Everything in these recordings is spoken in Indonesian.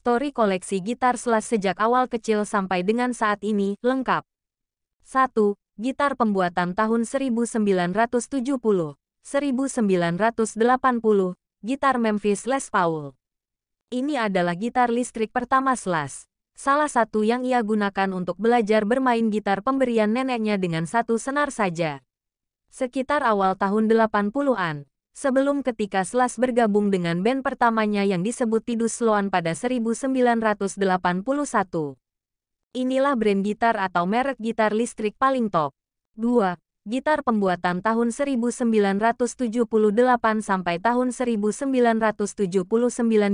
Story koleksi gitar Slash sejak awal kecil sampai dengan saat ini, lengkap. 1. Gitar pembuatan tahun 1970, 1980, gitar Memphis Les Paul. Ini adalah gitar listrik pertama Slash. Salah satu yang ia gunakan untuk belajar bermain gitar pemberian neneknya dengan satu senar saja. Sekitar awal tahun 80-an, sebelum ketika Slash bergabung dengan band pertamanya yang disebut Tidus Sloan pada 1981. Inilah brand gitar atau merek gitar listrik paling top. 2. Gitar pembuatan tahun 1978 sampai tahun 1979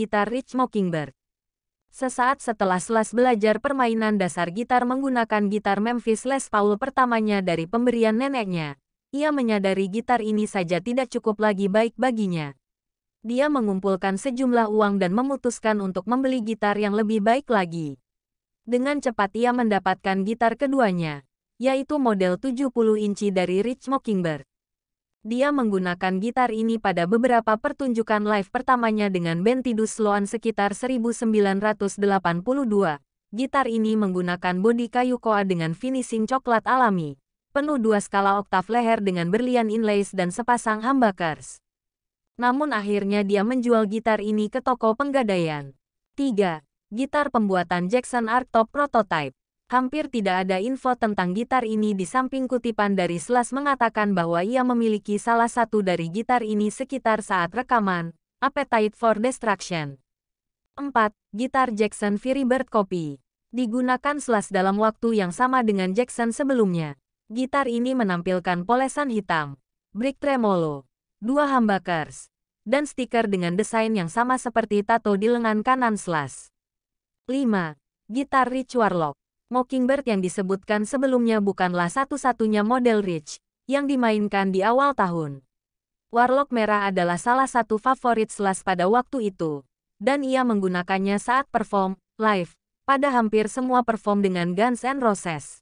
gitar Rich Mockingbird. Sesaat setelah Slash belajar permainan dasar gitar menggunakan gitar Memphis Les Paul pertamanya dari pemberian neneknya. Ia menyadari gitar ini saja tidak cukup lagi baik baginya. Dia mengumpulkan sejumlah uang dan memutuskan untuk membeli gitar yang lebih baik lagi. Dengan cepat ia mendapatkan gitar keduanya, yaitu model 70 inci dari Rich Mockingbird. Dia menggunakan gitar ini pada beberapa pertunjukan live pertamanya dengan band Tidus Loan sekitar 1982. Gitar ini menggunakan bodi kayu koa dengan finishing coklat alami penuh dua skala oktav leher dengan berlian inlays dan sepasang humbuckers. Namun akhirnya dia menjual gitar ini ke toko penggadaian. 3. Gitar pembuatan Jackson Art Top Prototype Hampir tidak ada info tentang gitar ini di samping kutipan dari Slash mengatakan bahwa ia memiliki salah satu dari gitar ini sekitar saat rekaman, Appetite for Destruction. 4. Gitar Jackson Firebird Copy Digunakan Slash dalam waktu yang sama dengan Jackson sebelumnya. Gitar ini menampilkan polesan hitam, brick tremolo, dua humbuckers, dan stiker dengan desain yang sama seperti tato di lengan kanan Slash. 5. Gitar Rich Warlock Mockingbird yang disebutkan sebelumnya bukanlah satu-satunya model Rich yang dimainkan di awal tahun. Warlock merah adalah salah satu favorit Slash pada waktu itu, dan ia menggunakannya saat perform, live, pada hampir semua perform dengan Guns N' Roses.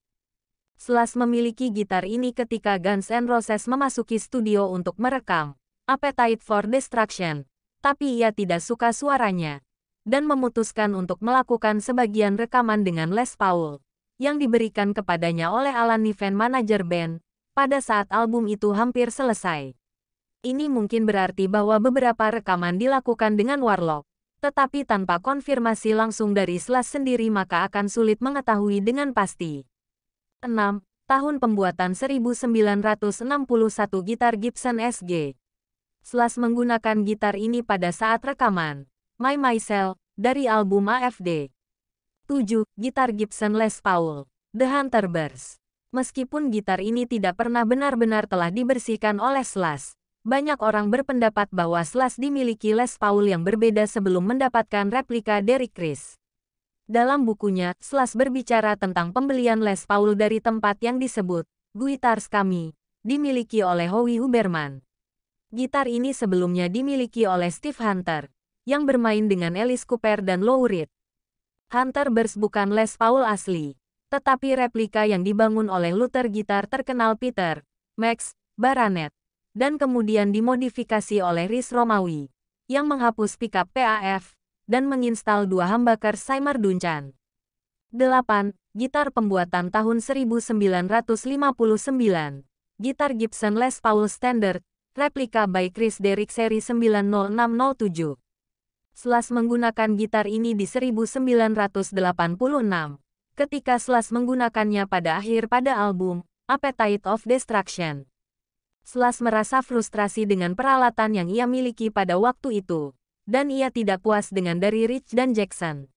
Slash memiliki gitar ini ketika Guns N' Roses memasuki studio untuk merekam Appetite for Destruction, tapi ia tidak suka suaranya dan memutuskan untuk melakukan sebagian rekaman dengan Les Paul yang diberikan kepadanya oleh Alan Niven manajer band pada saat album itu hampir selesai. Ini mungkin berarti bahwa beberapa rekaman dilakukan dengan Warlock, tetapi tanpa konfirmasi langsung dari Slash sendiri maka akan sulit mengetahui dengan pasti tahun pembuatan 1961 gitar Gibson SG. Slash menggunakan gitar ini pada saat rekaman My Myself dari album AFD. 7. Gitar Gibson Les Paul The Hunter Burst. Meskipun gitar ini tidak pernah benar-benar telah dibersihkan oleh Slash, banyak orang berpendapat bahwa Slash dimiliki Les Paul yang berbeda sebelum mendapatkan replika dari Chris. Dalam bukunya, Slas berbicara tentang pembelian Les Paul dari tempat yang disebut Guitars kami, dimiliki oleh Howie Huberman. Gitar ini sebelumnya dimiliki oleh Steve Hunter, yang bermain dengan Alice Cooper dan Lou Reed. Hunter Bers bukan Les Paul asli, tetapi replika yang dibangun oleh Luther Gitar terkenal Peter, Max, Baranet, dan kemudian dimodifikasi oleh Riz Romawi, yang menghapus pickup PAF dan menginstal dua hambakar Saimar Duncan. 8. Gitar pembuatan tahun 1959. Gitar Gibson Les Paul Standard, replika by Chris Derrick seri 90607. Slash menggunakan gitar ini di 1986. Ketika Slash menggunakannya pada akhir pada album Appetite of Destruction. Slash merasa frustrasi dengan peralatan yang ia miliki pada waktu itu dan ia tidak puas dengan dari Rich dan Jackson.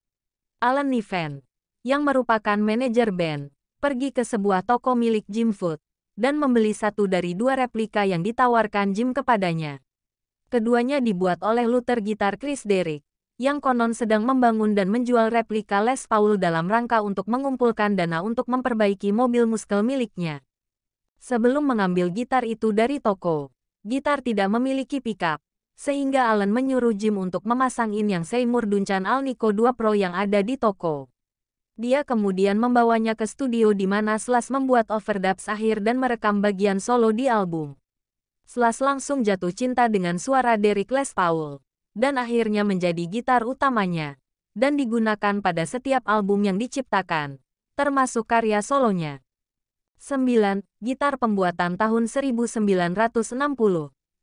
Alan Niven, yang merupakan manajer band, pergi ke sebuah toko milik Jim Foot dan membeli satu dari dua replika yang ditawarkan Jim kepadanya. Keduanya dibuat oleh Luther gitar Chris Derrick, yang konon sedang membangun dan menjual replika Les Paul dalam rangka untuk mengumpulkan dana untuk memperbaiki mobil muskel miliknya. Sebelum mengambil gitar itu dari toko, gitar tidak memiliki pickup, sehingga Alan menyuruh Jim untuk memasang in yang Seymour Duncan Alnico 2 Pro yang ada di toko. Dia kemudian membawanya ke studio di mana Slash membuat overdubs akhir dan merekam bagian solo di album. Slash langsung jatuh cinta dengan suara Derek Les Paul, dan akhirnya menjadi gitar utamanya, dan digunakan pada setiap album yang diciptakan, termasuk karya solonya. 9. Gitar pembuatan tahun 1960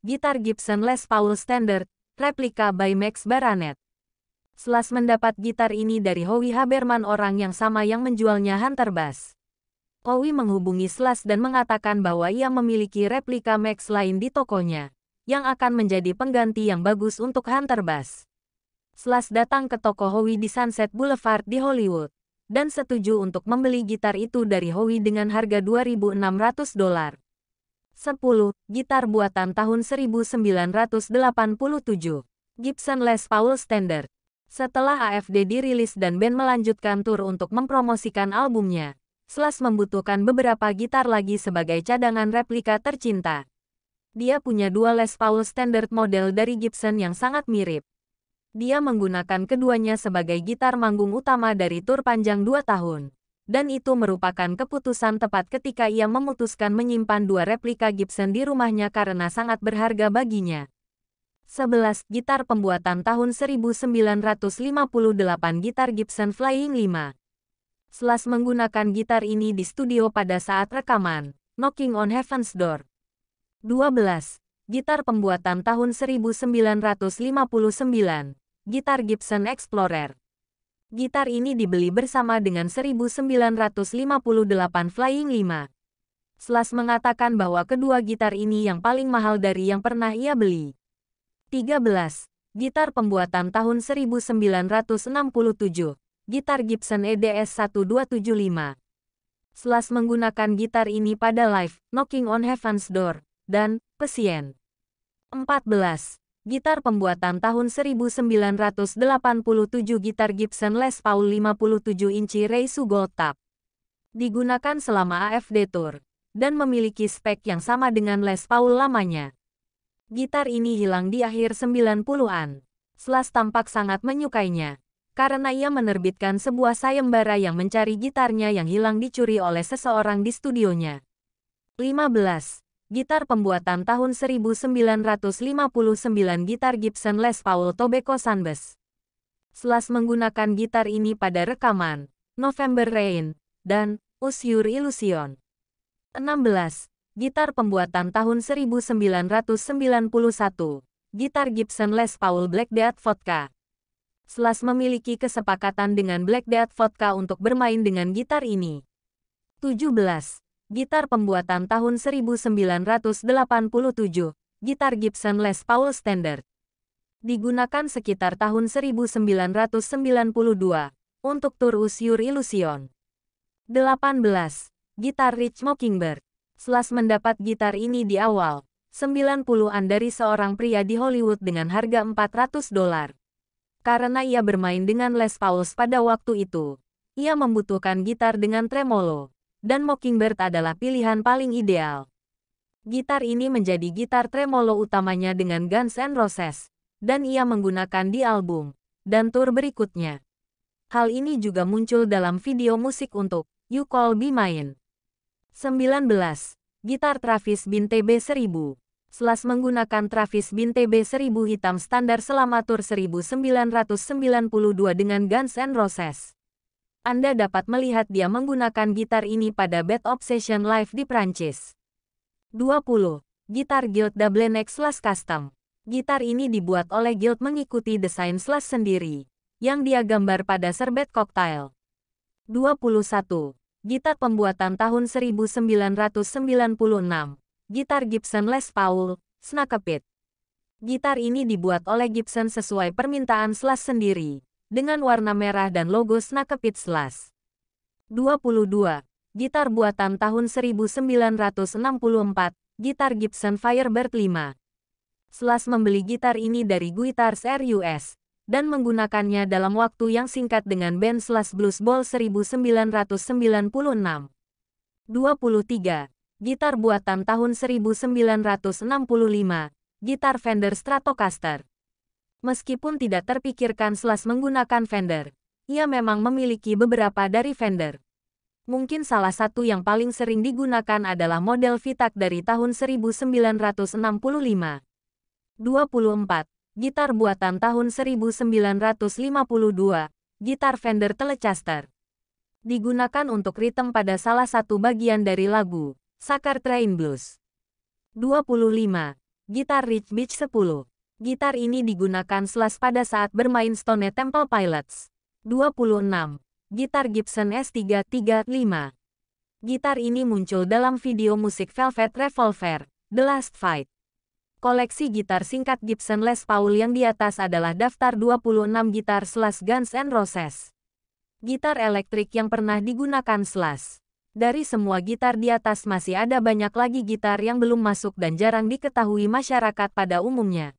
gitar Gibson Les Paul Standard, replika by Max Baranet. Slash mendapat gitar ini dari Howie Haberman orang yang sama yang menjualnya Hunter Bass. Howie menghubungi Slash dan mengatakan bahwa ia memiliki replika Max lain di tokonya, yang akan menjadi pengganti yang bagus untuk Hunter Bass. Slash datang ke toko Howie di Sunset Boulevard di Hollywood, dan setuju untuk membeli gitar itu dari Howie dengan harga 2.600 dolar. 10. Gitar buatan tahun 1987. Gibson Les Paul Standard. Setelah AFD dirilis dan band melanjutkan tur untuk mempromosikan albumnya, Slash membutuhkan beberapa gitar lagi sebagai cadangan replika tercinta. Dia punya dua Les Paul Standard model dari Gibson yang sangat mirip. Dia menggunakan keduanya sebagai gitar manggung utama dari tur panjang dua tahun dan itu merupakan keputusan tepat ketika ia memutuskan menyimpan dua replika Gibson di rumahnya karena sangat berharga baginya. 11. Gitar pembuatan tahun 1958 Gitar Gibson Flying 5 Slash menggunakan gitar ini di studio pada saat rekaman Knocking on Heaven's Door. 12. Gitar pembuatan tahun 1959 Gitar Gibson Explorer Gitar ini dibeli bersama dengan 1958 Flying 5. Slash mengatakan bahwa kedua gitar ini yang paling mahal dari yang pernah ia beli. 13. Gitar pembuatan tahun 1967. Gitar Gibson EDS 1275. Slash menggunakan gitar ini pada live Knocking on Heaven's Door dan Pesien. 14 gitar pembuatan tahun 1987 gitar Gibson Les Paul 57 inci Reisu Gold Top. Digunakan selama AFD Tour, dan memiliki spek yang sama dengan Les Paul lamanya. Gitar ini hilang di akhir 90-an. Slash tampak sangat menyukainya, karena ia menerbitkan sebuah sayembara yang mencari gitarnya yang hilang dicuri oleh seseorang di studionya. 15 gitar pembuatan tahun 1959 gitar Gibson Les Paul Tobacco Sanbes. Slash menggunakan gitar ini pada rekaman November Rain dan Usure Illusion. 16. Gitar pembuatan tahun 1991 Gitar Gibson Les Paul Black Death Vodka. Slash memiliki kesepakatan dengan Black Death Vodka untuk bermain dengan gitar ini. 17 gitar pembuatan tahun 1987, gitar Gibson Les Paul Standard. Digunakan sekitar tahun 1992 untuk tur Usure Illusion. 18. Gitar Rich Mockingbird. Slash mendapat gitar ini di awal 90-an dari seorang pria di Hollywood dengan harga 400 dolar. Karena ia bermain dengan Les Pauls pada waktu itu, ia membutuhkan gitar dengan tremolo dan Mockingbird adalah pilihan paling ideal. Gitar ini menjadi gitar tremolo utamanya dengan Guns N' Roses, dan ia menggunakan di album dan tour berikutnya. Hal ini juga muncul dalam video musik untuk You Call Be Mine. 19. Gitar Travis Bin TB 1000 Slash menggunakan Travis Bin TB 1000 hitam standar selama tur 1992 dengan Guns N' Roses. Anda dapat melihat dia menggunakan gitar ini pada Bad Obsession Live di Prancis. 20. Gitar Guild Dublenex Slash Custom Gitar ini dibuat oleh Guild mengikuti desain Slash sendiri, yang dia gambar pada serbet koktail. 21. Gitar pembuatan tahun 1996 Gitar Gibson Les Paul, Snakepit Gitar ini dibuat oleh Gibson sesuai permintaan Slash sendiri, dengan warna merah dan logo Snakepit Slash. 22. Gitar buatan tahun 1964, gitar Gibson Firebird 5. Slash membeli gitar ini dari Guitars RUS, dan menggunakannya dalam waktu yang singkat dengan band Slash Blues Ball 1996. 23. Gitar buatan tahun 1965, gitar Fender Stratocaster. Meskipun tidak terpikirkan Slash menggunakan vendor, ia memang memiliki beberapa dari vendor. Mungkin salah satu yang paling sering digunakan adalah model Vitak dari tahun 1965. 24. Gitar buatan tahun 1952, gitar Fender Telecaster. Digunakan untuk ritem pada salah satu bagian dari lagu, Sakar Train Blues. 25. Gitar Rich Beach 10. Gitar ini digunakan Slash pada saat bermain Stone Temple Pilots. 26. Gitar Gibson S335. Gitar ini muncul dalam video musik Velvet Revolver, The Last Fight. Koleksi gitar singkat Gibson Les Paul yang di atas adalah daftar 26 gitar Slash Guns N' Roses. Gitar elektrik yang pernah digunakan Slash. Dari semua gitar di atas masih ada banyak lagi gitar yang belum masuk dan jarang diketahui masyarakat pada umumnya.